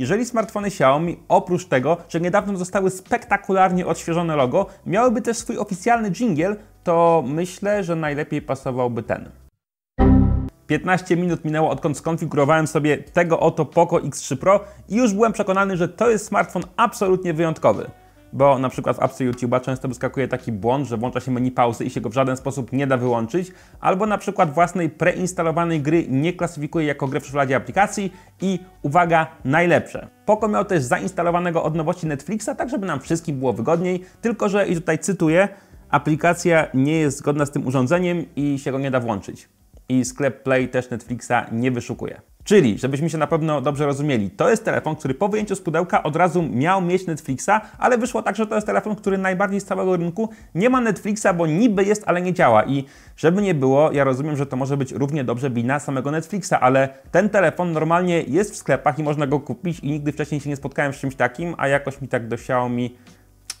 jeżeli smartfony Xiaomi oprócz tego, że niedawno zostały spektakularnie odświeżone logo, miałyby też swój oficjalny jingle, to myślę, że najlepiej pasowałby ten. 15 minut minęło odkąd skonfigurowałem sobie tego oto Poco X3 Pro i już byłem przekonany, że to jest smartfon absolutnie wyjątkowy bo na przykład w apce YouTube'a często wyskakuje taki błąd, że włącza się menu pauzy i się go w żaden sposób nie da wyłączyć, albo na przykład własnej preinstalowanej gry nie klasyfikuje jako gry w szufladzie aplikacji i uwaga, najlepsze. Poco miał też zainstalowanego od nowości Netflixa, tak żeby nam wszystkim było wygodniej, tylko że, i tutaj cytuję, aplikacja nie jest zgodna z tym urządzeniem i się go nie da włączyć. I sklep Play też Netflixa nie wyszukuje. Czyli, żebyśmy się na pewno dobrze rozumieli, to jest telefon, który po wyjęciu z pudełka od razu miał mieć Netflixa, ale wyszło tak, że to jest telefon, który najbardziej z całego rynku nie ma Netflixa, bo niby jest, ale nie działa. I żeby nie było, ja rozumiem, że to może być równie dobrze wina samego Netflixa, ale ten telefon normalnie jest w sklepach i można go kupić i nigdy wcześniej się nie spotkałem z czymś takim, a jakoś mi tak dosiało mi.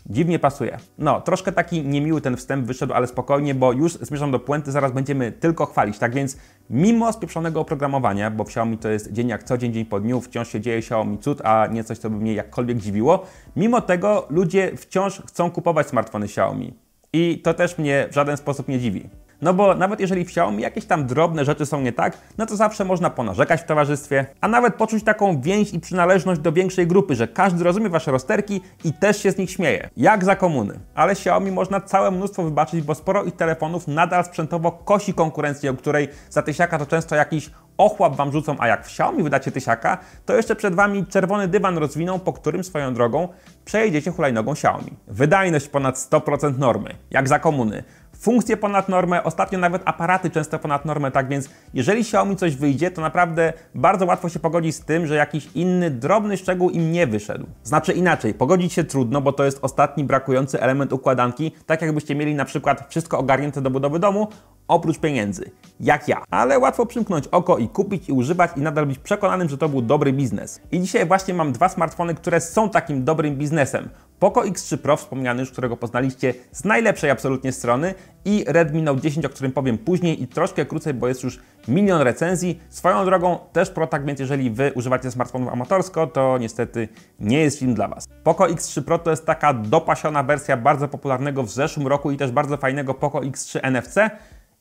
Dziwnie pasuje. No, troszkę taki niemiły ten wstęp wyszedł, ale spokojnie, bo już zmierzam do puenty, zaraz będziemy tylko chwalić. Tak więc, mimo spieprzonego oprogramowania, bo Xiaomi to jest dzień jak co dzień, dzień po dniu, wciąż się dzieje Xiaomi cud, a nie coś, co by mnie jakkolwiek dziwiło, mimo tego ludzie wciąż chcą kupować smartfony Xiaomi. I to też mnie w żaden sposób nie dziwi. No bo nawet jeżeli w Xiaomi jakieś tam drobne rzeczy są nie tak, no to zawsze można ponarzekać w towarzystwie, a nawet poczuć taką więź i przynależność do większej grupy, że każdy rozumie wasze rozterki i też się z nich śmieje. Jak za komuny. Ale Xiaomi można całe mnóstwo wybaczyć, bo sporo ich telefonów nadal sprzętowo kosi konkurencję, o której za tysiaka to często jakiś ochłap wam rzucą, a jak w Xiaomi wydacie tysiaka, to jeszcze przed wami czerwony dywan rozwiną, po którym swoją drogą przejedziecie hulajnogą Xiaomi. Wydajność ponad 100% normy, jak za komuny funkcje ponad normę, ostatnio nawet aparaty często ponad normę, tak więc jeżeli Xiaomi coś wyjdzie, to naprawdę bardzo łatwo się pogodzić z tym, że jakiś inny drobny szczegół im nie wyszedł. Znaczy inaczej, pogodzić się trudno, bo to jest ostatni brakujący element układanki, tak jakbyście mieli na przykład wszystko ogarnięte do budowy domu, oprócz pieniędzy, jak ja. Ale łatwo przymknąć oko i kupić i używać i nadal być przekonanym, że to był dobry biznes. I dzisiaj właśnie mam dwa smartfony, które są takim dobrym biznesem. Poco X3 Pro, wspomniany już, którego poznaliście z najlepszej absolutnie strony i Redmi Note 10, o którym powiem później i troszkę krócej, bo jest już milion recenzji. Swoją drogą też Pro, tak więc jeżeli Wy używacie smartfonów amatorsko, to niestety nie jest film dla Was. Poco X3 Pro to jest taka dopasiona wersja bardzo popularnego w zeszłym roku i też bardzo fajnego Poco X3 NFC,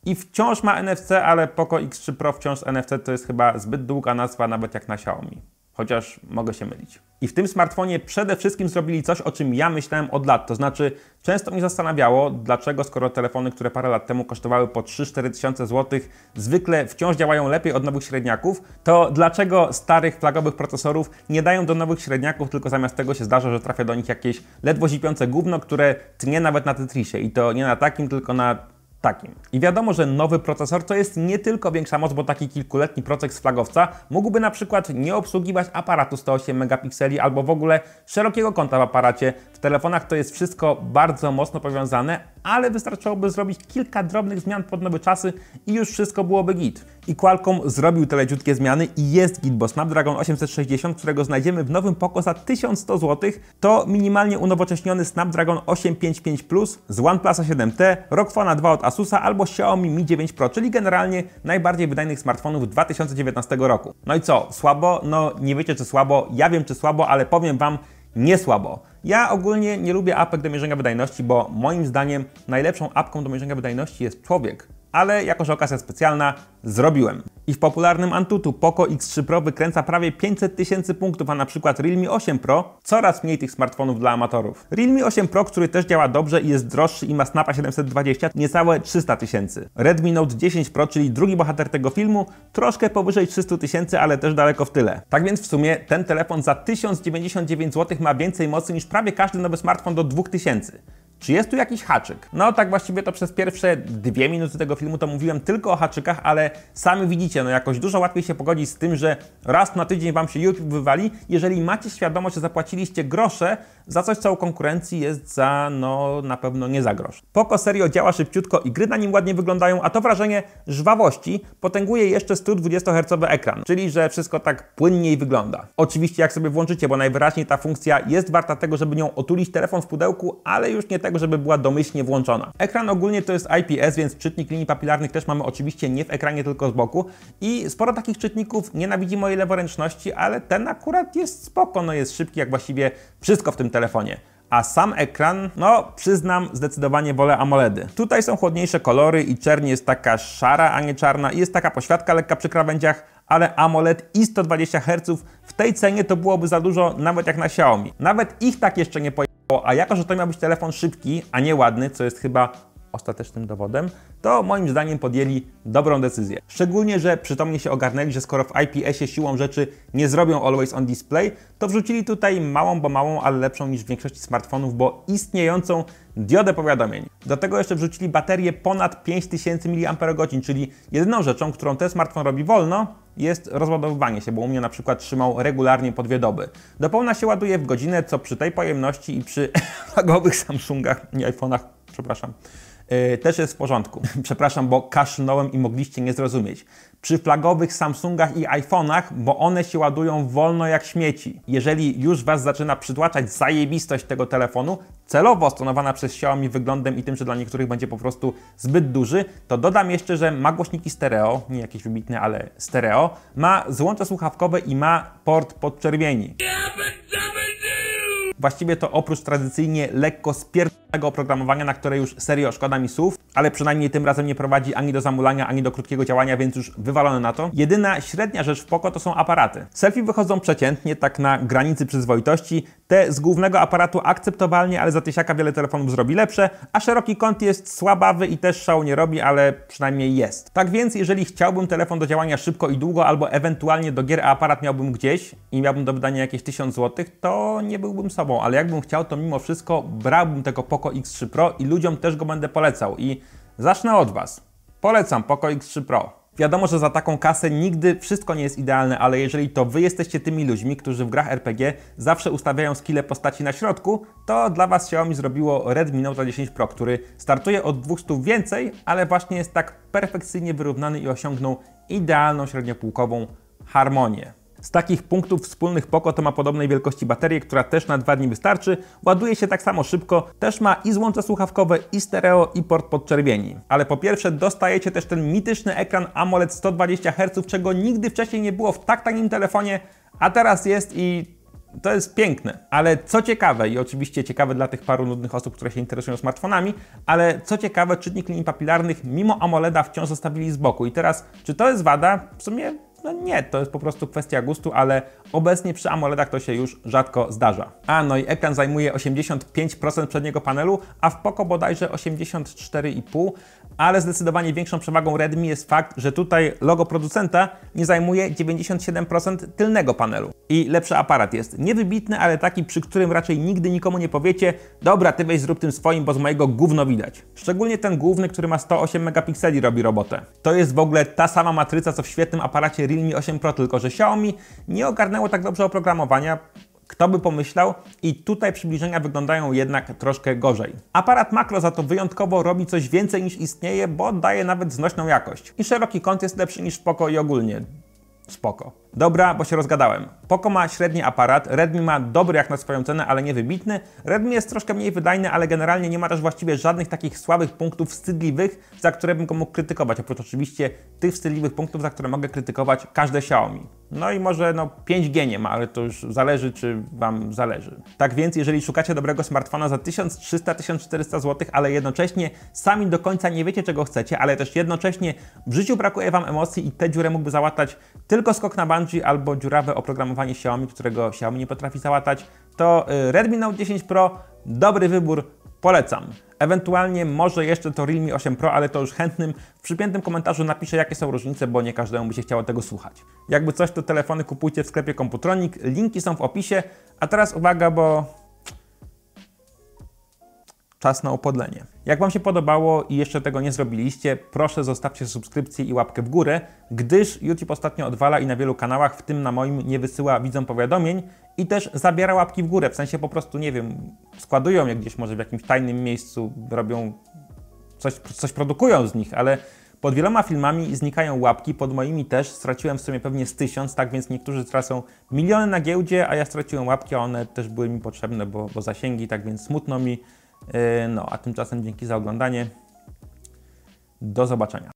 i wciąż ma NFC, ale Poco X3 Pro wciąż NFC to jest chyba zbyt długa nazwa nawet jak na Xiaomi chociaż mogę się mylić. I w tym smartfonie przede wszystkim zrobili coś, o czym ja myślałem od lat. To znaczy, często mnie zastanawiało, dlaczego skoro telefony, które parę lat temu kosztowały po 3-4 tysiące złotych, zwykle wciąż działają lepiej od nowych średniaków, to dlaczego starych flagowych procesorów nie dają do nowych średniaków, tylko zamiast tego się zdarza, że trafia do nich jakieś ledwo zipiące gówno, które tnie nawet na Tetrisie. I to nie na takim, tylko na takim. I wiadomo, że nowy procesor to jest nie tylko większa moc, bo taki kilkuletni procek z flagowca mógłby na przykład nie obsługiwać aparatu 108 megapikseli albo w ogóle szerokiego kąta w aparacie. W telefonach to jest wszystko bardzo mocno powiązane, ale wystarczyłoby zrobić kilka drobnych zmian pod nowe czasy i już wszystko byłoby git. I Qualcomm zrobił te leciutkie zmiany i jest git, bo Snapdragon 860, którego znajdziemy w nowym Poco za 1100 zł, to minimalnie unowocześniony Snapdragon 855 Plus z OnePlusa 7T, ROG Phone 2 od Asusa albo Xiaomi Mi 9 Pro, czyli generalnie najbardziej wydajnych smartfonów 2019 roku. No i co, słabo? No nie wiecie czy słabo, ja wiem czy słabo, ale powiem Wam, nie słabo. Ja ogólnie nie lubię apek do mierzenia wydajności, bo moim zdaniem najlepszą apką do mierzenia wydajności jest człowiek ale jako że okazja specjalna zrobiłem. I w popularnym Antutu Poco X3 Pro wykręca prawie 500 tysięcy punktów, a na przykład Realme 8 Pro coraz mniej tych smartfonów dla amatorów. Realme 8 Pro, który też działa dobrze i jest droższy i ma Snapa 720, niecałe 300 tysięcy. Redmi Note 10 Pro, czyli drugi bohater tego filmu, troszkę powyżej 300 tysięcy, ale też daleko w tyle. Tak więc w sumie ten telefon za 1099 zł ma więcej mocy niż prawie każdy nowy smartfon do 2000. Czy jest tu jakiś haczyk? No tak właściwie to przez pierwsze dwie minuty tego filmu to mówiłem tylko o haczykach, ale sami widzicie, no jakoś dużo łatwiej się pogodzić z tym, że raz na tydzień Wam się YouTube wywali, jeżeli macie świadomość, że zapłaciliście grosze za coś, co u konkurencji jest za, no na pewno nie za grosz. Poco serio działa szybciutko i gry na nim ładnie wyglądają, a to wrażenie żwawości potęguje jeszcze 120-hercowy ekran, czyli że wszystko tak płynniej wygląda. Oczywiście jak sobie włączycie, bo najwyraźniej ta funkcja jest warta tego, żeby nią otulić telefon w pudełku, ale już nie tego, tak żeby była domyślnie włączona. Ekran ogólnie to jest IPS, więc czytnik linii papilarnych też mamy oczywiście nie w ekranie, tylko z boku i sporo takich czytników nienawidzi mojej leworęczności, ale ten akurat jest spoko, no jest szybki jak właściwie wszystko w tym telefonie a sam ekran, no przyznam, zdecydowanie wolę AMOLEDy. Tutaj są chłodniejsze kolory i czerń jest taka szara, a nie czarna i jest taka poświadka lekka przy krawędziach, ale AMOLED i 120 Hz w tej cenie to byłoby za dużo nawet jak na Xiaomi. Nawet ich tak jeszcze nie pojawiło a jako, że to miał być telefon szybki, a nie ładny, co jest chyba ostatecznym dowodem, to moim zdaniem podjęli dobrą decyzję. Szczególnie, że przytomnie się ogarnęli, że skoro w IPS-ie siłą rzeczy nie zrobią Always on Display, to wrzucili tutaj małą, bo małą, ale lepszą niż w większości smartfonów, bo istniejącą diodę powiadomień. Do tego jeszcze wrzucili baterię ponad 5000 mAh, czyli jedyną rzeczą, którą ten smartfon robi wolno, jest rozładowywanie się, bo u mnie na przykład trzymał regularnie po dwie doby. Do pełna się ładuje w godzinę, co przy tej pojemności i przy flagowych Samsungach i iPhone'ach, przepraszam, Yy, też jest w porządku. Przepraszam, bo kaszlnąłem i mogliście nie zrozumieć. Przy flagowych Samsungach i iPhone'ach, bo one się ładują wolno jak śmieci. Jeżeli już Was zaczyna przytłaczać zajebistość tego telefonu, celowo stonowana przez Xiaomi wyglądem i tym, że dla niektórych będzie po prostu zbyt duży, to dodam jeszcze, że ma głośniki stereo, nie jakieś wybitne, ale stereo, ma złącze słuchawkowe i ma port podczerwieni. Właściwie to oprócz tradycyjnie lekko spierdolonego oprogramowania, na które już serio szkoda mi słów, ale przynajmniej tym razem nie prowadzi ani do zamulania, ani do krótkiego działania, więc już wywalone na to. Jedyna średnia rzecz w poko to są aparaty. Selfie wychodzą przeciętnie, tak na granicy przyzwoitości. Te z głównego aparatu akceptowalnie, ale za tysiaka wiele telefonów zrobi lepsze, a szeroki kąt jest słabawy i też szału nie robi, ale przynajmniej jest. Tak więc, jeżeli chciałbym telefon do działania szybko i długo, albo ewentualnie do gier, a aparat miałbym gdzieś i miałbym do wydania jakieś 1000 zł, to nie byłbym sobą, ale jakbym chciał, to mimo wszystko brałbym tego poko Poco X3 Pro i ludziom też go będę polecał. I zacznę od Was. Polecam Poco X3 Pro. Wiadomo, że za taką kasę nigdy wszystko nie jest idealne, ale jeżeli to Wy jesteście tymi ludźmi, którzy w grach RPG zawsze ustawiają skille postaci na środku, to dla Was Xiaomi zrobiło Redmi Note 10 Pro, który startuje od 200 więcej, ale właśnie jest tak perfekcyjnie wyrównany i osiągnął idealną średniopółkową harmonię. Z takich punktów wspólnych Poco to ma podobnej wielkości baterię, która też na dwa dni wystarczy, ładuje się tak samo szybko, też ma i złącze słuchawkowe, i stereo, i port podczerwieni. Ale po pierwsze dostajecie też ten mityczny ekran AMOLED 120 Hz, czego nigdy wcześniej nie było w tak tanim telefonie, a teraz jest i to jest piękne, ale co ciekawe, i oczywiście ciekawe dla tych paru nudnych osób, które się interesują smartfonami, ale co ciekawe, czytnik linii papilarnych mimo AMOLEDa wciąż zostawili z boku. I teraz, czy to jest wada? W sumie no nie, to jest po prostu kwestia gustu, ale obecnie przy AMOLEDach to się już rzadko zdarza. A no i ekran zajmuje 85% przedniego panelu, a w Poco bodajże 84,5% ale zdecydowanie większą przewagą Redmi jest fakt, że tutaj logo producenta nie zajmuje 97% tylnego panelu. I lepszy aparat jest niewybitny, ale taki, przy którym raczej nigdy nikomu nie powiecie dobra, ty weź zrób tym swoim, bo z mojego gówno widać. Szczególnie ten główny, który ma 108 megapikseli robi robotę. To jest w ogóle ta sama matryca, co w świetnym aparacie Realme 8 Pro, tylko że Xiaomi nie ogarnęło tak dobrze oprogramowania, kto by pomyślał? I tutaj przybliżenia wyglądają jednak troszkę gorzej. Aparat makro za to wyjątkowo robi coś więcej niż istnieje, bo daje nawet znośną jakość. I szeroki kąt jest lepszy niż spoko i ogólnie spoko. Dobra, bo się rozgadałem. Poco ma średni aparat, Redmi ma dobry jak na swoją cenę, ale nie wybitny. Redmi jest troszkę mniej wydajny, ale generalnie nie ma też właściwie żadnych takich słabych punktów wstydliwych, za które bym go mógł krytykować. Oprócz oczywiście tych wstydliwych punktów, za które mogę krytykować każde Xiaomi. No i może no 5G nie ma, ale to już zależy, czy Wam zależy. Tak więc, jeżeli szukacie dobrego smartfona za 1300-1400 zł, ale jednocześnie sami do końca nie wiecie, czego chcecie, ale też jednocześnie w życiu brakuje Wam emocji i tę dziurę mógłby załatać tylko skok na bank Bungie albo dziurawe oprogramowanie Xiaomi, którego Xiaomi nie potrafi załatać, to y, Redmi Note 10 Pro dobry wybór, polecam. Ewentualnie może jeszcze to Realme 8 Pro, ale to już chętnym w przypiętym komentarzu napiszę jakie są różnice, bo nie każdemu by się chciało tego słuchać. Jakby coś to telefony kupujcie w sklepie Komputronik, linki są w opisie, a teraz uwaga, bo czas na upodlenie. Jak Wam się podobało i jeszcze tego nie zrobiliście, proszę zostawcie subskrypcję i łapkę w górę, gdyż YouTube ostatnio odwala i na wielu kanałach, w tym na moim, nie wysyła widzom powiadomień i też zabiera łapki w górę, w sensie po prostu, nie wiem, składują je gdzieś może w jakimś tajnym miejscu, robią coś, coś produkują z nich, ale pod wieloma filmami znikają łapki, pod moimi też. Straciłem w sumie pewnie z tysiąc, tak więc niektórzy tracą miliony na giełdzie, a ja straciłem łapki, a one też były mi potrzebne, bo, bo zasięgi, tak więc smutno mi. Yy, no a tymczasem dzięki za oglądanie. Do zobaczenia.